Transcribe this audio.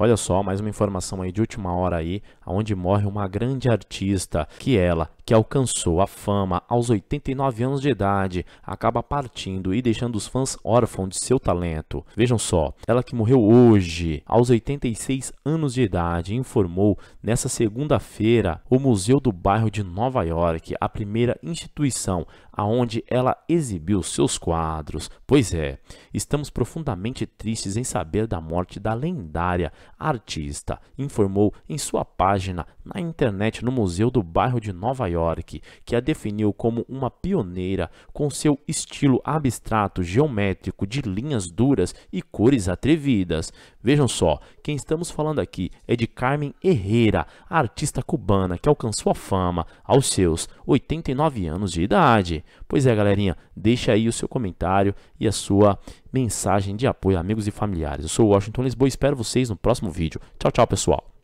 Olha só, mais uma informação aí de última hora aí, aonde morre uma grande artista, que ela que alcançou a fama aos 89 anos de idade, acaba partindo e deixando os fãs órfãos de seu talento. Vejam só, ela que morreu hoje, aos 86 anos de idade, informou nessa segunda-feira o Museu do Bairro de Nova York, a primeira instituição aonde ela exibiu seus quadros. Pois é, estamos profundamente tristes em saber da morte da lendária artista, informou em sua página na internet no Museu do Bairro de Nova York York, que a definiu como uma pioneira com seu estilo abstrato geométrico de linhas duras e cores atrevidas. Vejam só, quem estamos falando aqui é de Carmen Herrera, a artista cubana que alcançou a fama aos seus 89 anos de idade. Pois é, galerinha, deixa aí o seu comentário e a sua mensagem de apoio amigos e familiares. Eu sou o Washington Lisboa e espero vocês no próximo vídeo. Tchau, tchau, pessoal.